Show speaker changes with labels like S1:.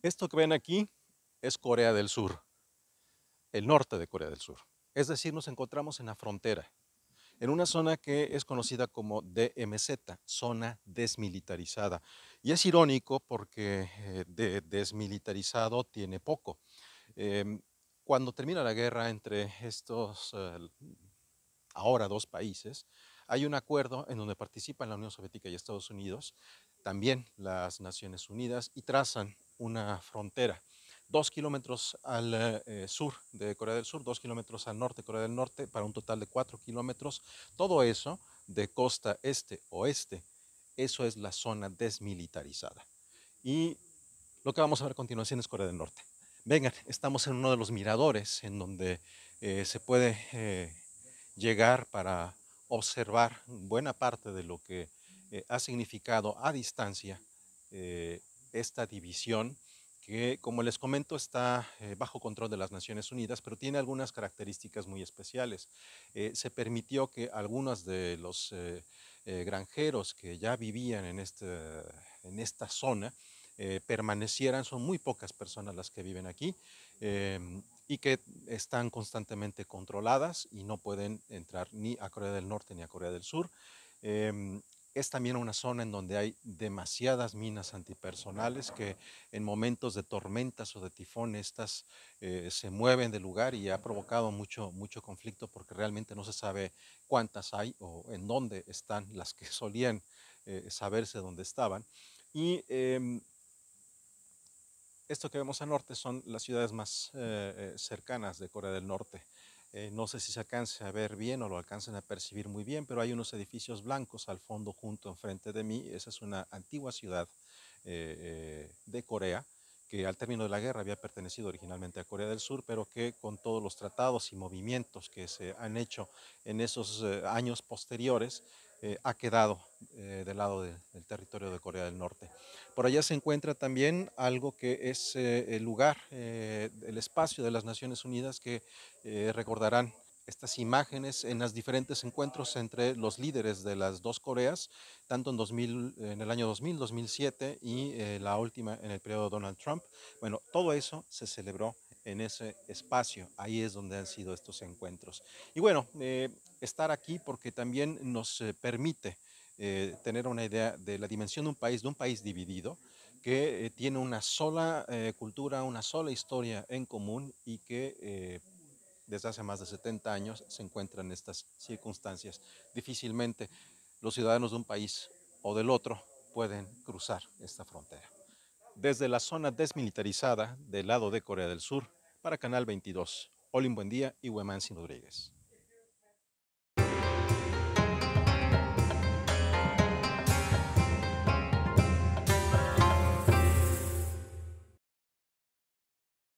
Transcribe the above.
S1: Esto que ven aquí es Corea del Sur, el norte de Corea del Sur. Es decir, nos encontramos en la frontera, en una zona que es conocida como DMZ, zona desmilitarizada. Y es irónico porque eh, de desmilitarizado tiene poco. Em, cuando termina la guerra entre estos eh, ahora dos países, hay un acuerdo en donde participan la Unión Soviética y Estados Unidos, también las Naciones Unidas, y trazan una frontera. Dos kilómetros al eh, sur de Corea del Sur, dos kilómetros al norte de Corea del Norte, para un total de cuatro kilómetros. Todo eso de costa este-oeste, eso es la zona desmilitarizada. Y lo que vamos a ver a continuación es Corea del Norte. Vengan, estamos en uno de los miradores en donde eh, se puede eh, llegar para observar buena parte de lo que ha significado a distancia esta división que, como les comento, está eh, bajo control de las Naciones Unidas, pero tiene algunas características muy especiales. Eh, se permitió que algunos de los eh, granjeros que ya vivían en, este, en esta zona permanecieran, son muy pocas personas las que viven aquí, em, y que están constantemente controladas y no pueden entrar ni a Corea del Norte ni a Corea del Sur. Em, es también una zona en donde hay demasiadas minas antipersonales que en momentos de tormentas o de tifón estas eh, se mueven de lugar y ha provocado mucho, mucho conflicto porque realmente no se sabe cuántas hay o en dónde están las que solían eh, saberse dónde estaban. Y em, esto que vemos al norte son las ciudades más eh, cercanas de Corea del Norte. Eh, no sé si se alcance a ver bien o lo alcancen a percibir muy bien, pero hay unos edificios blancos al fondo junto enfrente de mí. Esa es una antigua ciudad eh, eh, de Corea que al término de la guerra había pertenecido originalmente a Corea del Sur, pero que con todos los tratados y movimientos que se han hecho en esos años posteriores, ha quedado del lado del territorio de Corea del Norte. Por allá se encuentra también algo que es eh, el lugar, eh, el espacio de las Naciones Unidas que eh, recordarán estas imágenes en los diferentes encuentros entre los líderes de las dos Coreas, tanto en, en el año 2000, 2007 y la última en el periodo de Donald Trump. Bueno, todo eso se celebró en ese espacio. Ahí es donde han sido estos encuentros. Y bueno, estar aquí porque también nos permite eh, tener una idea de la dimensión de un país, de un país dividido, que eh, tiene una sola eh, cultura, una sola historia en común y que desde hace más de 70 años se encuentra en estas circunstancias. Difícilmente los ciudadanos de un país o del otro pueden cruzar esta frontera. Desde la zona desmilitarizada del lado de Corea del Sur, para Canal 22, Olin Buendía y Huemansi Rodríguez.